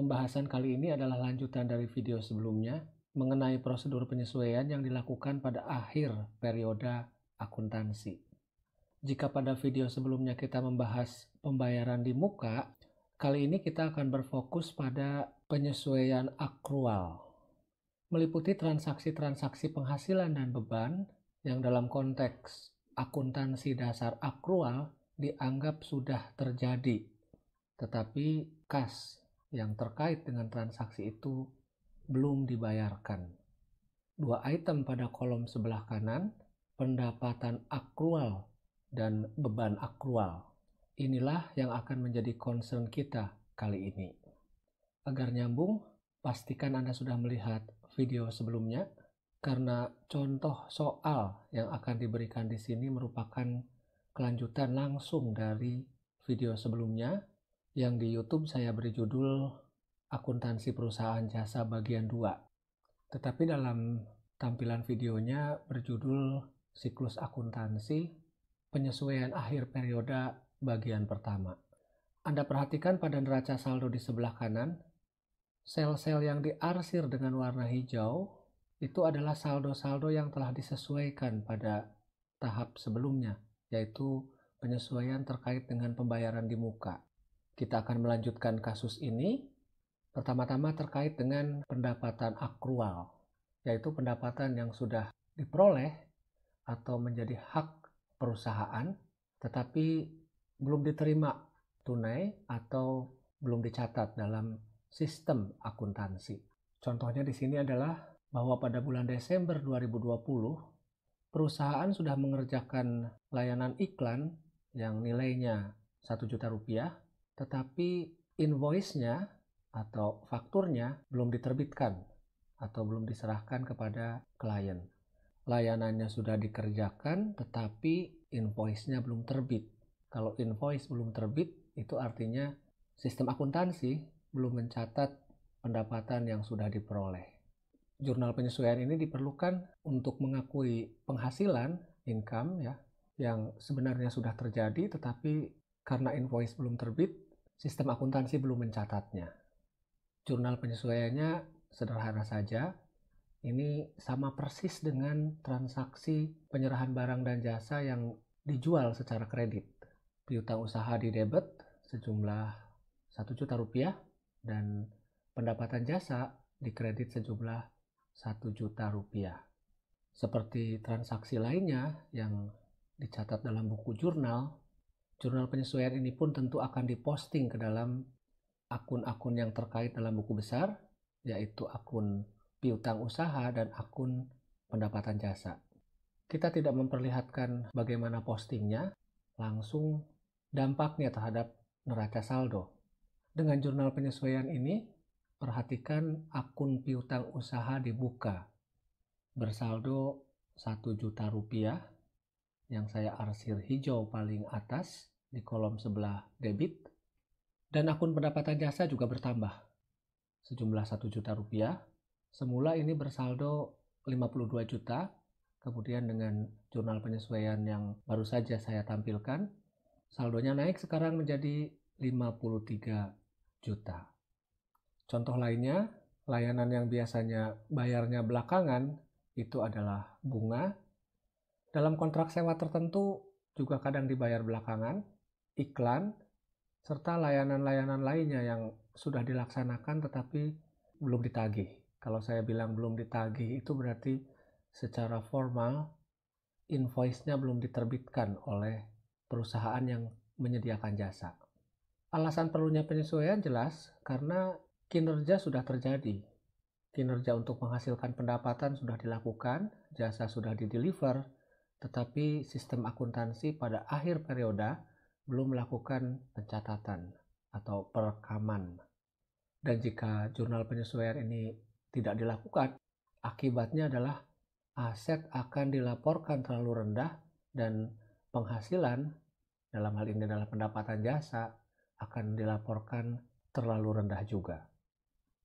Pembahasan kali ini adalah lanjutan dari video sebelumnya mengenai prosedur penyesuaian yang dilakukan pada akhir periode akuntansi. Jika pada video sebelumnya kita membahas pembayaran di muka, kali ini kita akan berfokus pada penyesuaian akrual, meliputi transaksi-transaksi penghasilan dan beban yang dalam konteks akuntansi dasar akrual dianggap sudah terjadi, tetapi kas yang terkait dengan transaksi itu belum dibayarkan. Dua item pada kolom sebelah kanan, pendapatan akrual dan beban akrual. Inilah yang akan menjadi concern kita kali ini. Agar nyambung, pastikan Anda sudah melihat video sebelumnya karena contoh soal yang akan diberikan di sini merupakan kelanjutan langsung dari video sebelumnya yang di YouTube saya beri judul Akuntansi Perusahaan Jasa Bagian 2. Tetapi dalam tampilan videonya berjudul Siklus Akuntansi Penyesuaian Akhir Periode Bagian Pertama. Anda perhatikan pada neraca saldo di sebelah kanan, sel-sel yang diarsir dengan warna hijau itu adalah saldo-saldo yang telah disesuaikan pada tahap sebelumnya, yaitu penyesuaian terkait dengan pembayaran di muka. Kita akan melanjutkan kasus ini pertama-tama terkait dengan pendapatan akrual, yaitu pendapatan yang sudah diperoleh atau menjadi hak perusahaan tetapi belum diterima tunai atau belum dicatat dalam sistem akuntansi. Contohnya di sini adalah bahwa pada bulan Desember 2020 perusahaan sudah mengerjakan layanan iklan yang nilainya 1 juta rupiah tetapi invoice-nya atau fakturnya belum diterbitkan atau belum diserahkan kepada klien. Layanannya sudah dikerjakan tetapi invoice-nya belum terbit. Kalau invoice belum terbit itu artinya sistem akuntansi belum mencatat pendapatan yang sudah diperoleh. Jurnal penyesuaian ini diperlukan untuk mengakui penghasilan income ya yang sebenarnya sudah terjadi tetapi karena invoice belum terbit sistem akuntansi belum mencatatnya. Jurnal penyesuaiannya sederhana saja, ini sama persis dengan transaksi penyerahan barang dan jasa yang dijual secara kredit. Piutang usaha di debit sejumlah 1 juta rupiah dan pendapatan jasa di kredit sejumlah 1 juta rupiah. Seperti transaksi lainnya yang dicatat dalam buku jurnal, Jurnal penyesuaian ini pun tentu akan diposting ke dalam akun-akun yang terkait dalam buku besar, yaitu akun piutang usaha dan akun pendapatan jasa. Kita tidak memperlihatkan bagaimana postingnya, langsung dampaknya terhadap neraca saldo. Dengan jurnal penyesuaian ini, perhatikan akun piutang usaha dibuka bersaldo 1 juta rupiah yang saya arsir hijau paling atas di kolom sebelah debit. Dan akun pendapatan jasa juga bertambah sejumlah 1 juta rupiah. Semula ini bersaldo 52 juta, kemudian dengan jurnal penyesuaian yang baru saja saya tampilkan, saldonya naik sekarang menjadi 53 juta. Contoh lainnya, layanan yang biasanya bayarnya belakangan itu adalah bunga. Dalam kontrak sewa tertentu juga kadang dibayar belakangan, iklan, serta layanan-layanan lainnya yang sudah dilaksanakan tetapi belum ditagih. Kalau saya bilang belum ditagih itu berarti secara formal invoice-nya belum diterbitkan oleh perusahaan yang menyediakan jasa. Alasan perlunya penyesuaian jelas karena kinerja sudah terjadi. Kinerja untuk menghasilkan pendapatan sudah dilakukan, jasa sudah dideliver, tetapi sistem akuntansi pada akhir periode belum melakukan pencatatan atau perekaman. Dan jika jurnal penyesuaian ini tidak dilakukan, akibatnya adalah aset akan dilaporkan terlalu rendah dan penghasilan dalam hal ini adalah pendapatan jasa akan dilaporkan terlalu rendah juga.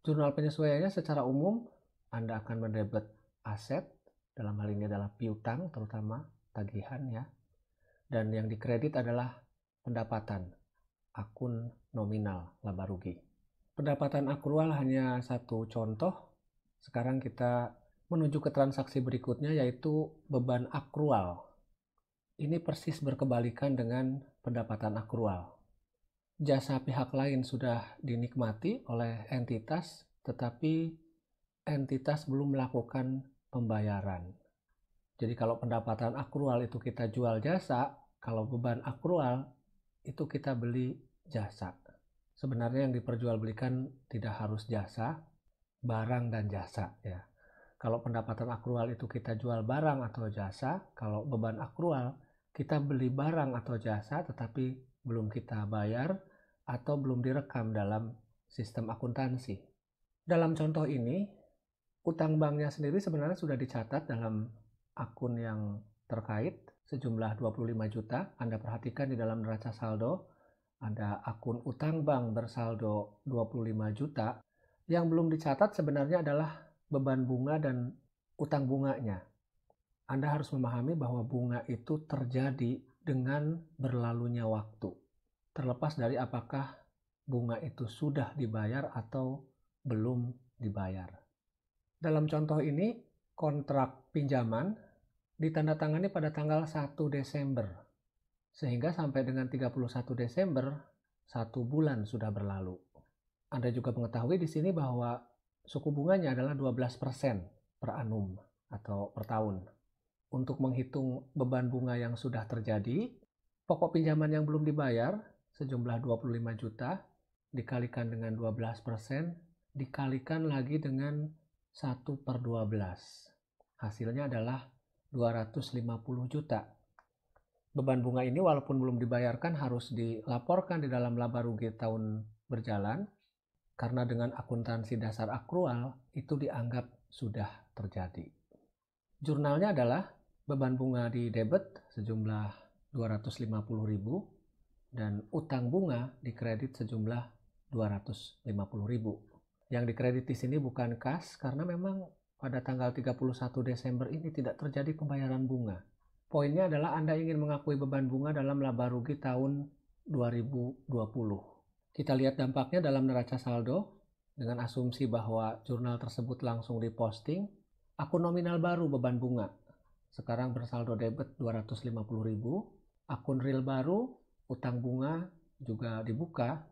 Jurnal penyesuaiannya secara umum Anda akan mendebet aset dalam hal ini adalah piutang terutama tagihan ya. Dan yang dikredit adalah pendapatan akun nominal laba rugi. Pendapatan akrual hanya satu contoh. Sekarang kita menuju ke transaksi berikutnya yaitu beban akrual. Ini persis berkebalikan dengan pendapatan akrual. Jasa pihak lain sudah dinikmati oleh entitas, tetapi entitas belum melakukan pembayaran. Jadi kalau pendapatan akrual itu kita jual jasa, kalau beban akrual itu kita beli jasa. Sebenarnya yang diperjualbelikan tidak harus jasa, barang dan jasa ya. Kalau pendapatan akrual itu kita jual barang atau jasa, kalau beban akrual kita beli barang atau jasa tetapi belum kita bayar atau belum direkam dalam sistem akuntansi. Dalam contoh ini, utang banknya sendiri sebenarnya sudah dicatat dalam akun yang terkait sejumlah 25 juta. Anda perhatikan di dalam neraca saldo, ada akun utang bank bersaldo 25 juta. Yang belum dicatat sebenarnya adalah beban bunga dan utang bunganya. Anda harus memahami bahwa bunga itu terjadi dengan berlalunya waktu. Terlepas dari apakah bunga itu sudah dibayar atau belum dibayar. Dalam contoh ini, kontrak pinjaman ditandatangani pada tanggal 1 Desember. Sehingga sampai dengan 31 Desember, satu bulan sudah berlalu. Anda juga mengetahui di sini bahwa suku bunganya adalah 12% per annum atau per tahun. Untuk menghitung beban bunga yang sudah terjadi, pokok pinjaman yang belum dibayar sejumlah 25 juta dikalikan dengan 12% dikalikan lagi dengan 1 per 12. Hasilnya adalah 250 juta. Beban bunga ini walaupun belum dibayarkan harus dilaporkan di dalam laba rugi tahun berjalan karena dengan akuntansi dasar akrual itu dianggap sudah terjadi. Jurnalnya adalah beban bunga di debit sejumlah 250.000 dan utang bunga di kredit sejumlah 250.000. Yang dikredit di sini bukan kas karena memang pada tanggal 31 Desember ini tidak terjadi pembayaran bunga. Poinnya adalah Anda ingin mengakui beban bunga dalam laba rugi tahun 2020. Kita lihat dampaknya dalam neraca saldo dengan asumsi bahwa jurnal tersebut langsung diposting, akun nominal baru beban bunga sekarang bersaldo debit 250.000, akun real baru utang bunga juga dibuka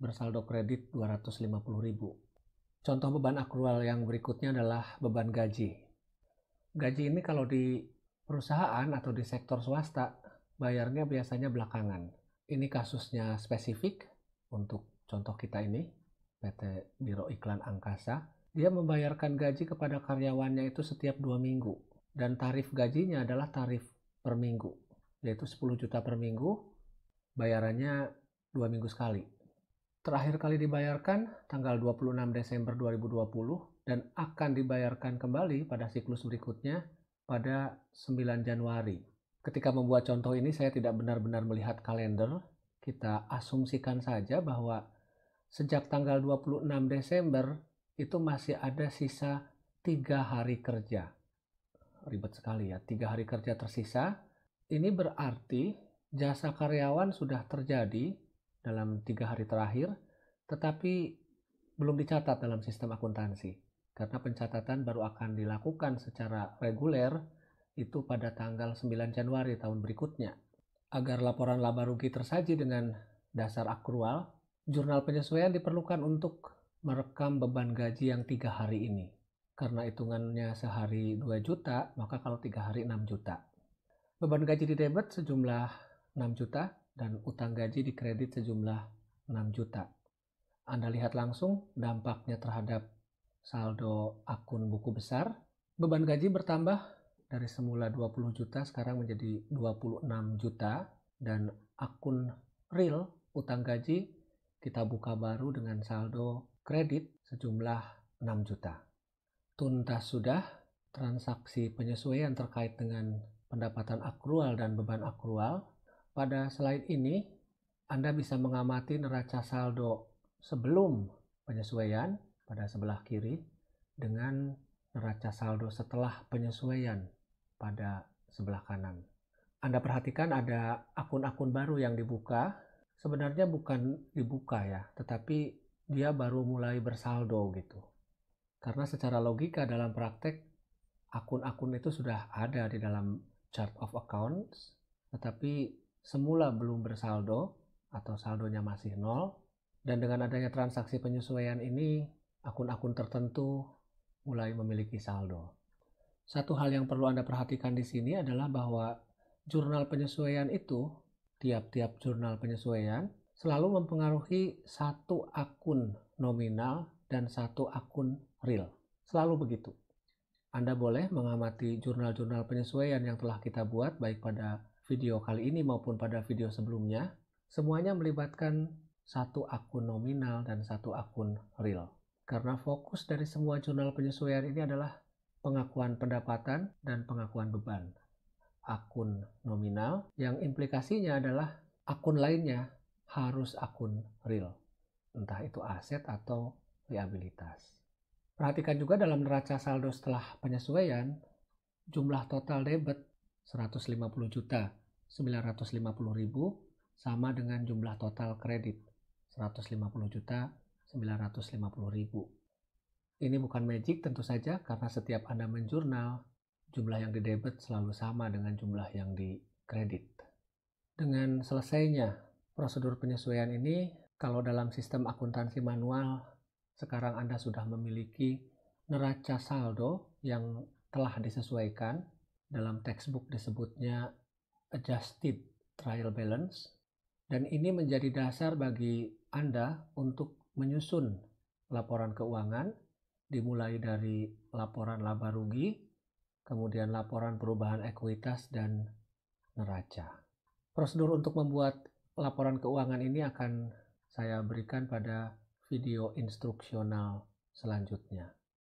bersaldo kredit 250.000. Contoh beban akrual yang berikutnya adalah beban gaji. Gaji ini kalau di perusahaan atau di sektor swasta, bayarnya biasanya belakangan. Ini kasusnya spesifik untuk contoh kita ini, PT Biro Iklan Angkasa. Dia membayarkan gaji kepada karyawannya itu setiap dua minggu. Dan tarif gajinya adalah tarif per minggu, yaitu 10 juta per minggu, bayarannya dua minggu sekali terakhir kali dibayarkan tanggal 26 Desember 2020 dan akan dibayarkan kembali pada siklus berikutnya pada 9 Januari. Ketika membuat contoh ini saya tidak benar-benar melihat kalender, kita asumsikan saja bahwa sejak tanggal 26 Desember itu masih ada sisa tiga hari kerja. Ribet sekali ya, tiga hari kerja tersisa. Ini berarti jasa karyawan sudah terjadi dalam tiga hari terakhir, tetapi belum dicatat dalam sistem akuntansi karena pencatatan baru akan dilakukan secara reguler itu pada tanggal 9 Januari tahun berikutnya. Agar laporan laba rugi tersaji dengan dasar akrual, jurnal penyesuaian diperlukan untuk merekam beban gaji yang tiga hari ini. Karena hitungannya sehari 2 juta, maka kalau tiga hari 6 juta. Beban gaji di debit sejumlah 6 juta, dan utang gaji di kredit sejumlah 6 juta. Anda lihat langsung dampaknya terhadap saldo akun buku besar. Beban gaji bertambah dari semula 20 juta sekarang menjadi 26 juta dan akun real utang gaji kita buka baru dengan saldo kredit sejumlah 6 juta. Tuntas sudah transaksi penyesuaian terkait dengan pendapatan akrual dan beban akrual pada slide ini, Anda bisa mengamati neraca saldo sebelum penyesuaian pada sebelah kiri dengan neraca saldo setelah penyesuaian pada sebelah kanan. Anda perhatikan ada akun-akun baru yang dibuka. Sebenarnya bukan dibuka ya, tetapi dia baru mulai bersaldo gitu. Karena secara logika dalam praktek akun-akun itu sudah ada di dalam chart of accounts, tetapi semula belum bersaldo atau saldonya masih nol, dan dengan adanya transaksi penyesuaian ini, akun-akun tertentu mulai memiliki saldo. Satu hal yang perlu Anda perhatikan di sini adalah bahwa jurnal penyesuaian itu, tiap-tiap jurnal penyesuaian, selalu mempengaruhi satu akun nominal dan satu akun real. Selalu begitu. Anda boleh mengamati jurnal-jurnal penyesuaian yang telah kita buat baik pada video kali ini maupun pada video sebelumnya, semuanya melibatkan satu akun nominal dan satu akun real. Karena fokus dari semua jurnal penyesuaian ini adalah pengakuan pendapatan dan pengakuan beban. Akun nominal yang implikasinya adalah akun lainnya harus akun real, entah itu aset atau liabilitas. Perhatikan juga dalam neraca saldo setelah penyesuaian, jumlah total debit 150 juta 950 ribu sama dengan jumlah total kredit 150 juta 950 ribu. Ini bukan magic tentu saja karena setiap Anda menjurnal, jumlah yang di debit selalu sama dengan jumlah yang di kredit. Dengan selesainya prosedur penyesuaian ini, kalau dalam sistem akuntansi manual, sekarang Anda sudah memiliki neraca saldo yang telah disesuaikan dalam textbook disebutnya adjusted trial balance dan ini menjadi dasar bagi Anda untuk menyusun laporan keuangan dimulai dari laporan laba rugi, kemudian laporan perubahan ekuitas dan neraca. Prosedur untuk membuat laporan keuangan ini akan saya berikan pada video instruksional selanjutnya.